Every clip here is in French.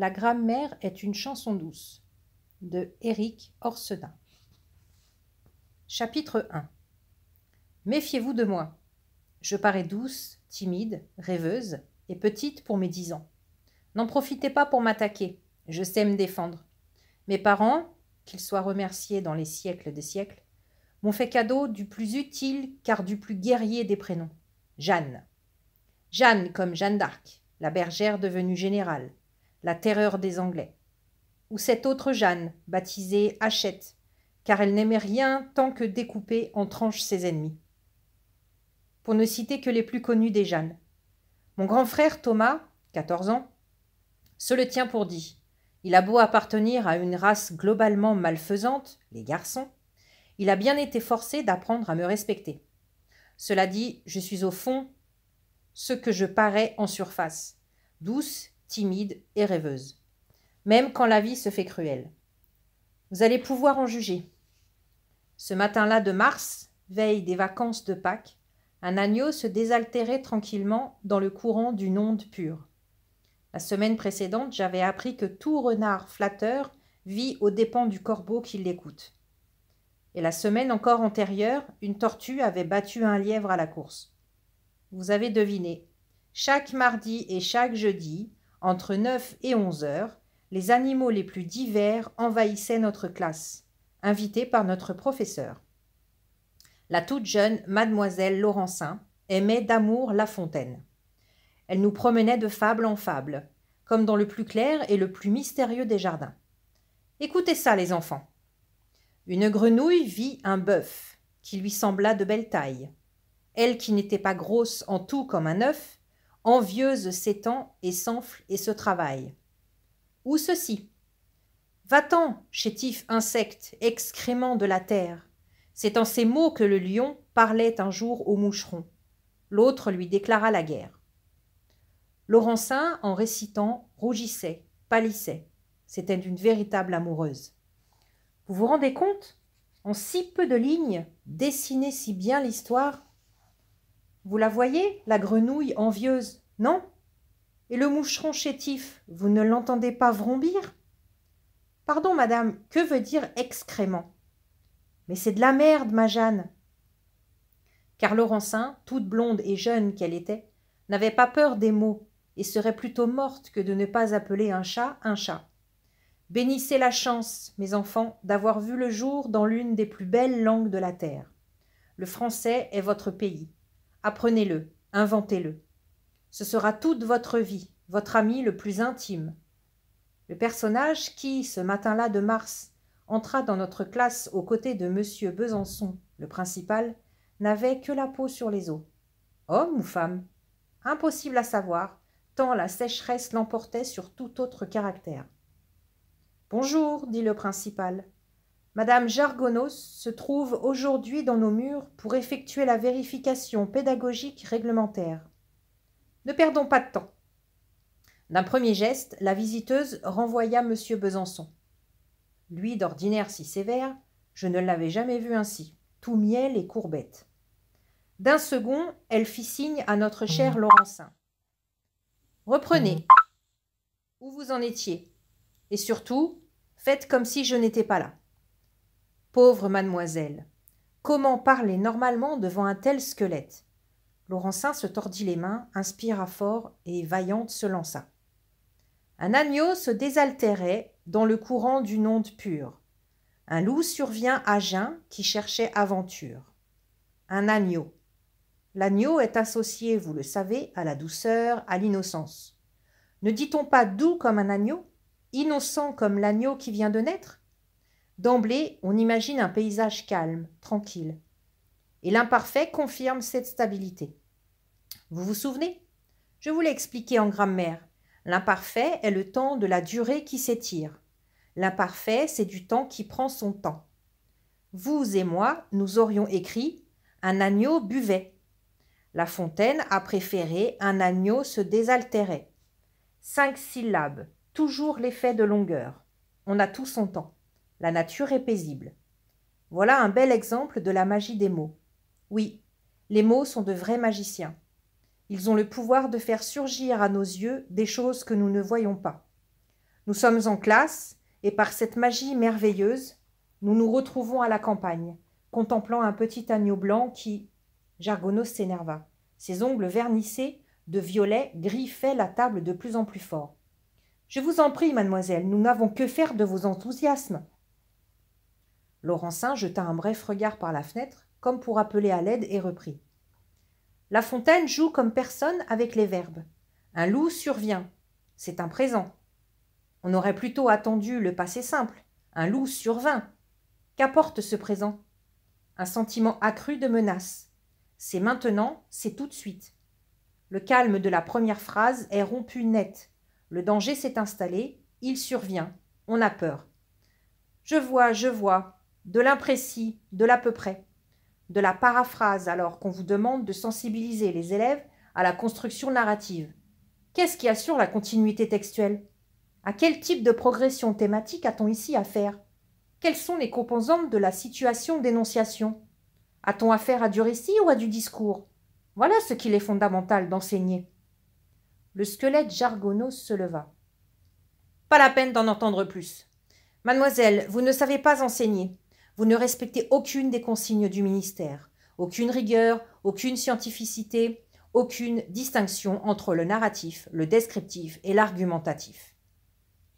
La grammaire est une chanson douce de Éric Orsedin. Chapitre 1 Méfiez-vous de moi. Je parais douce, timide, rêveuse et petite pour mes dix ans. N'en profitez pas pour m'attaquer. Je sais me défendre. Mes parents, qu'ils soient remerciés dans les siècles des siècles, m'ont fait cadeau du plus utile car du plus guerrier des prénoms Jeanne. Jeanne comme Jeanne d'Arc, la bergère devenue générale, la terreur des Anglais. Ou cette autre Jeanne, baptisée Hachette, car elle n'aimait rien tant que découper en tranches ses ennemis. Pour ne citer que les plus connus des Jeannes. Mon grand frère Thomas, 14 ans, se le tient pour dit. Il a beau appartenir à une race globalement malfaisante, les garçons, il a bien été forcé d'apprendre à me respecter. Cela dit, je suis au fond ce que je parais en surface, douce timide et rêveuse, même quand la vie se fait cruelle. Vous allez pouvoir en juger. Ce matin-là de mars, veille des vacances de Pâques, un agneau se désaltérait tranquillement dans le courant d'une onde pure. La semaine précédente, j'avais appris que tout renard flatteur vit aux dépens du corbeau qui l'écoute. Et la semaine encore antérieure, une tortue avait battu un lièvre à la course. Vous avez deviné. Chaque mardi et chaque jeudi, entre 9 et 11 heures, les animaux les plus divers envahissaient notre classe, invités par notre professeur. La toute jeune mademoiselle Laurencin aimait d'amour La Fontaine. Elle nous promenait de fable en fable, comme dans le plus clair et le plus mystérieux des jardins. Écoutez ça, les enfants. Une grenouille vit un bœuf, qui lui sembla de belle taille. Elle qui n'était pas grosse en tout comme un œuf, envieuse s'étend et s'enfle et se travaille. Ou ceci. Va-t'en, chétif insecte, excrément de la terre. C'est en ces mots que le lion parlait un jour au moucheron. L'autre lui déclara la guerre. Laurencin, en récitant, rougissait, pâlissait. C'était une véritable amoureuse. Vous vous rendez compte En si peu de lignes, dessiner si bien l'histoire vous la voyez, la grenouille envieuse, non Et le moucheron chétif, vous ne l'entendez pas vrombir Pardon, madame, que veut dire excrément Mais c'est de la merde, ma Jeanne Car Laurencin, toute blonde et jeune qu'elle était, n'avait pas peur des mots et serait plutôt morte que de ne pas appeler un chat un chat. Bénissez la chance, mes enfants, d'avoir vu le jour dans l'une des plus belles langues de la terre. Le français est votre pays. Apprenez-le, inventez-le. Ce sera toute votre vie, votre ami le plus intime. Le personnage qui, ce matin-là de mars, entra dans notre classe aux côtés de M. Besançon, le principal, n'avait que la peau sur les os. Homme ou femme Impossible à savoir, tant la sécheresse l'emportait sur tout autre caractère. Bonjour, dit le principal. Madame Jargonos se trouve aujourd'hui dans nos murs pour effectuer la vérification pédagogique réglementaire. Ne perdons pas de temps. D'un premier geste, la visiteuse renvoya Monsieur Besançon. Lui, d'ordinaire si sévère, je ne l'avais jamais vu ainsi, tout miel et courbette. D'un second, elle fit signe à notre cher Laurencin. Reprenez. Mmh. Où vous en étiez. Et surtout, faites comme si je n'étais pas là. Pauvre mademoiselle. Comment parler normalement devant un tel squelette Laurencin se tordit les mains, inspira fort et Vaillante se lança. Un agneau se désaltérait dans le courant d'une onde pure. Un loup survient à jeun qui cherchait aventure. Un agneau. L'agneau est associé, vous le savez, à la douceur, à l'innocence. Ne dit-on pas doux comme un agneau, innocent comme l'agneau qui vient de naître D'emblée, on imagine un paysage calme, tranquille. Et l'imparfait confirme cette stabilité. Vous vous souvenez Je vous l'ai expliqué en grammaire. L'imparfait est le temps de la durée qui s'étire. L'imparfait, c'est du temps qui prend son temps. Vous et moi, nous aurions écrit Un agneau buvait. La fontaine a préféré Un agneau se désaltérait. Cinq syllabes, toujours l'effet de longueur. On a tout son temps. La nature est paisible. Voilà un bel exemple de la magie des mots. Oui, les mots sont de vrais magiciens. Ils ont le pouvoir de faire surgir à nos yeux des choses que nous ne voyons pas. Nous sommes en classe, et par cette magie merveilleuse, nous nous retrouvons à la campagne, contemplant un petit agneau blanc qui. Jargonos s'énerva. Ses ongles vernissés de violet griffaient la table de plus en plus fort. Je vous en prie, mademoiselle, nous n'avons que faire de vos enthousiasmes. Laurentin jeta un bref regard par la fenêtre, comme pour appeler à l'aide, et reprit. La fontaine joue comme personne avec les verbes. Un loup survient. C'est un présent. On aurait plutôt attendu le passé simple. Un loup survint. Qu'apporte ce présent Un sentiment accru de menace. C'est maintenant, c'est tout de suite. Le calme de la première phrase est rompu net. Le danger s'est installé, il survient. On a peur. Je vois, je vois, de l'imprécis, de l'à peu près, de la paraphrase alors qu'on vous demande de sensibiliser les élèves à la construction narrative. Qu'est-ce qui assure la continuité textuelle À quel type de progression thématique a-t-on ici affaire Quelles sont les composantes de la situation d'énonciation A-t-on affaire à du récit ou à du discours Voilà ce qu'il est fondamental d'enseigner. Le squelette jargonneau se leva. Pas la peine d'en entendre plus. Mademoiselle, vous ne savez pas enseigner. Vous ne respectez aucune des consignes du ministère, aucune rigueur, aucune scientificité, aucune distinction entre le narratif, le descriptif et l'argumentatif.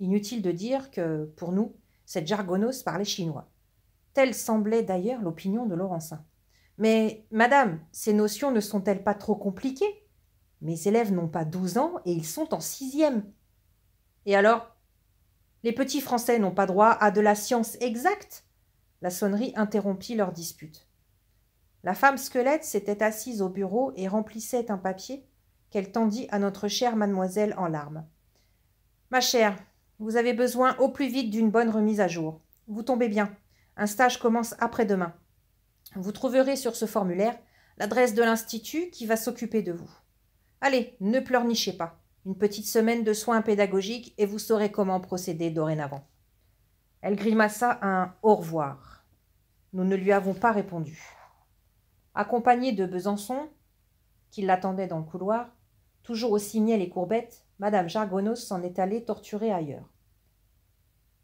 Inutile de dire que, pour nous, cette jargonneuse parlait chinois. Telle semblait d'ailleurs l'opinion de Laurencin. Mais, madame, ces notions ne sont-elles pas trop compliquées Mes élèves n'ont pas 12 ans et ils sont en sixième. Et alors Les petits Français n'ont pas droit à de la science exacte la sonnerie interrompit leur dispute. La femme squelette s'était assise au bureau et remplissait un papier qu'elle tendit à notre chère mademoiselle en larmes. Ma chère, vous avez besoin au plus vite d'une bonne remise à jour. Vous tombez bien. Un stage commence après-demain. Vous trouverez sur ce formulaire l'adresse de l'institut qui va s'occuper de vous. Allez, ne pleurnichez pas. Une petite semaine de soins pédagogiques et vous saurez comment procéder dorénavant. Elle grimaça un au revoir. Nous ne lui avons pas répondu. Accompagnée de Besançon, qui l'attendait dans le couloir, toujours aussi miel et courbette, Madame Jargonos s'en est allée torturer ailleurs.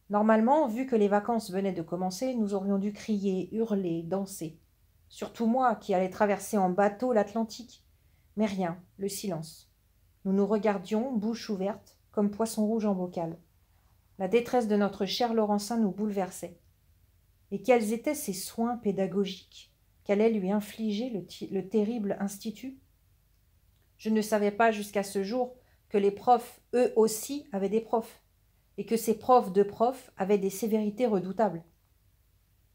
Normalement, vu que les vacances venaient de commencer, nous aurions dû crier, hurler, danser. Surtout moi, qui allais traverser en bateau l'Atlantique. Mais rien, le silence. Nous nous regardions, bouche ouverte, comme poisson rouge en bocal. La détresse de notre cher Laurencin nous bouleversait. Et quels étaient ses soins pédagogiques qu'allait lui infliger le, le terrible institut Je ne savais pas jusqu'à ce jour que les profs, eux aussi, avaient des profs, et que ces profs de profs avaient des sévérités redoutables.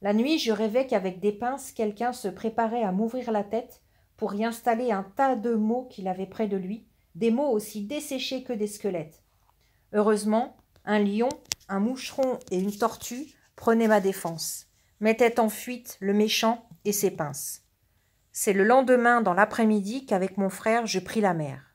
La nuit, je rêvais qu'avec des pinces, quelqu'un se préparait à m'ouvrir la tête pour y installer un tas de mots qu'il avait près de lui, des mots aussi desséchés que des squelettes. Heureusement, un lion, un moucheron et une tortue prenaient ma défense, mettaient en fuite le méchant et ses pinces. C'est le lendemain dans l'après-midi qu'avec mon frère je pris la mer.